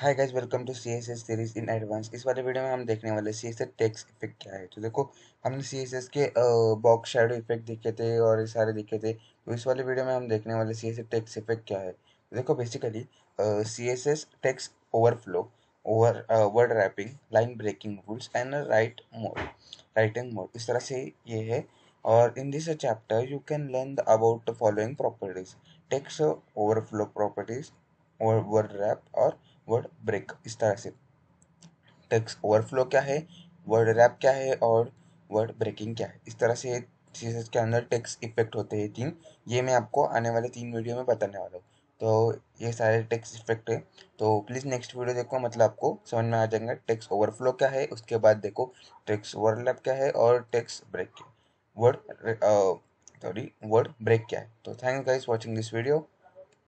hi guys welcome to C S S series in advance इस वाले video में हम देखने वाले C S S text effect क्या है तो देखो हमने सी एस एस के बॉक्स शेडो इफेक्ट देखे थे और ये सारे देखे थे तो इस वाले वीडियो में हम देखने वाले C S S text effect क्या है तो देखो basically C S S text overflow over word wrapping line breaking rules and write mode writing mode इस तरह से ये है or in this chapter you can learn about the following properties text overflow properties और word wrap और word break इस तरह से टेक्स्ट ओवरफ्लो क्या है वर्ड रैप क्या है और वर्ड ब्रेकिंग क्या है इस तरह से सीसेस के अंदर टेक्स इफेक्ट होते हैं तीन ये मैं आपको आने वाले तीन वीडियो में बताने वाला हूँ तो ये सारे टेक्स इफेक्ट है तो प्लीज़ नेक्स्ट वीडियो देखो मतलब आपको समझ में आ जाएगा टेक्स ओवरफ्लो क्या है उसके बाद देखो वर्ड ओवरलैप क्या है और text break word sorry word break क्या है तो thank you guys watching this video